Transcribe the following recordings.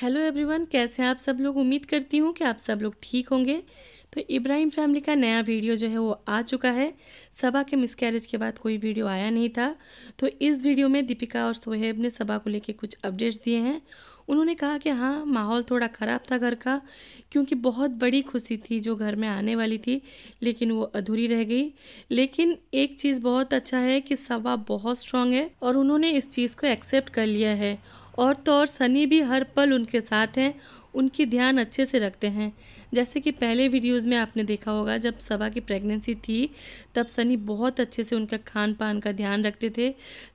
hello everyone कैसे हैं आप सब लोग उम्मीद करती हूँ कि आप सब लोग ठीक होंगे तो इब्राहिम फैमिली का नया वीडियो जो है वो आ चुका है सबा के मिसकैरेज के बाद कोई वीडियो आया नहीं था तो इस वीडियो में दीपिका और सोहेब ने सबा को लेके कुछ अपडेट्स दिए हैं उन्होंने कहा कि हाँ माहौल थोड़ा ख़राब था घर का क्योंकि बहुत बड़ी खुशी थी जो घर में आने वाली थी लेकिन वो अधूरी रह गई लेकिन एक चीज़ बहुत अच्छा है कि सबा बहुत स्ट्रांग है और उन्होंने इस चीज़ को एक्सेप्ट कर लिया है और तो और सनी भी हर पल उनके साथ हैं उनकी ध्यान अच्छे से रखते हैं जैसे कि पहले वीडियोस में आपने देखा होगा जब सभा की प्रेगनेंसी थी तब सनी बहुत अच्छे से उनका खान पान का ध्यान रखते थे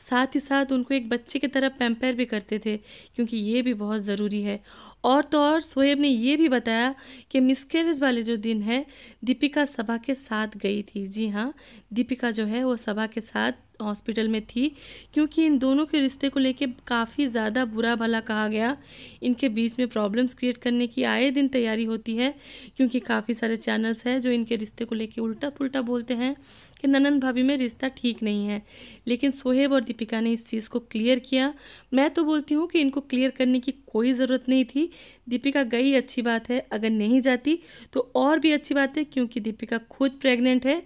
साथ ही साथ उनको एक बच्चे की तरह पैम्पेयर भी करते थे क्योंकि ये भी बहुत ज़रूरी है और तो और सोएब ने ये भी बताया कि मिसकेरेज वाले जो दिन है दीपिका सभा के साथ गई थी जी हाँ दीपिका जो है वो सभा के साथ हॉस्पिटल में थी क्योंकि इन दोनों के रिश्ते को लेके काफ़ी ज़्यादा बुरा भला कहा गया इनके बीच में प्रॉब्लम्स क्रिएट करने की आए दिन तैयारी होती है क्योंकि काफ़ी सारे चैनल्स हैं जो इनके रिश्ते को लेकर उल्टा पुल्टा बोलते हैं कि ननन भाभी में रिश्ता ठीक नहीं है लेकिन सोहेब और दीपिका ने इस चीज़ को क्लियर किया मैं तो बोलती हूँ कि इनको क्लियर करने की कोई ज़रूरत नहीं थी दीपिका गई अच्छी बात है अगर नहीं जाती तो और भी अच्छी बात है क्योंकि दीपिका खुद प्रेग्नेंट है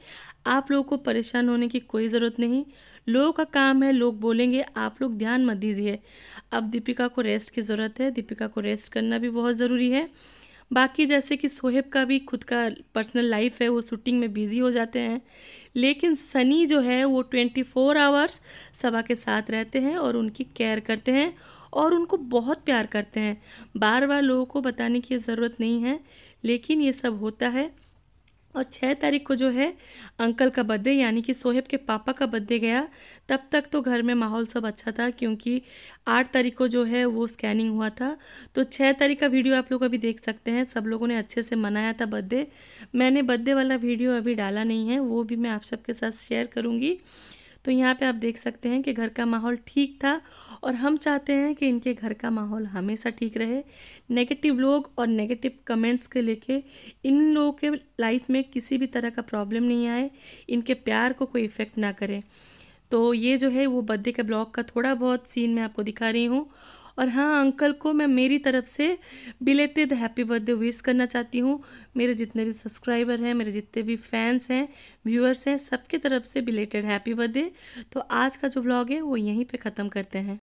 आप लोगों को परेशान होने की कोई ज़रूरत नहीं लोगों का काम है लोग बोलेंगे आप लोग ध्यान मत दीजिए अब दीपिका को रेस्ट की ज़रूरत है दीपिका को रेस्ट करना भी बहुत ज़रूरी है बाकी जैसे कि सोहेब का भी खुद का पर्सनल लाइफ है वो शूटिंग में बिज़ी हो जाते हैं लेकिन सनी जो है वो ट्वेंटी फोर आवर्स सभा के साथ रहते हैं और उनकी केयर करते हैं और उनको बहुत प्यार करते हैं बार बार लोगों को बताने की ज़रूरत नहीं है लेकिन ये सब होता है और छः तारीख को जो है अंकल का बर्थडे यानी कि सोहेब के पापा का बर्थडे गया तब तक तो घर में माहौल सब अच्छा था क्योंकि आठ तारीख को जो है वो स्कैनिंग हुआ था तो छः तारीख का वीडियो आप लोग अभी देख सकते हैं सब लोगों ने अच्छे से मनाया था बर्थडे मैंने बर्थडे वाला वीडियो अभी डाला नहीं है वो भी मैं आप सबके साथ शेयर करूँगी तो यहाँ पे आप देख सकते हैं कि घर का माहौल ठीक था और हम चाहते हैं कि इनके घर का माहौल हमेशा ठीक रहे नेगेटिव लोग और नेगेटिव कमेंट्स के लेके इन लोगों के लाइफ में किसी भी तरह का प्रॉब्लम नहीं आए इनके प्यार को कोई इफ़ेक्ट ना करे तो ये जो है वो बर्थडे के ब्लॉग का थोड़ा बहुत सीन मैं आपको दिखा रही हूँ और हाँ अंकल को मैं मेरी तरफ से बिलेटेड हैप्पी बर्थडे विश करना चाहती हूँ मेरे जितने भी सब्सक्राइबर हैं मेरे जितने भी फैंस हैं व्यूअर्स हैं सबके तरफ से बिलेटेड हैप्पी बर्थडे तो आज का जो ब्लॉग है वो यहीं पे ख़त्म करते हैं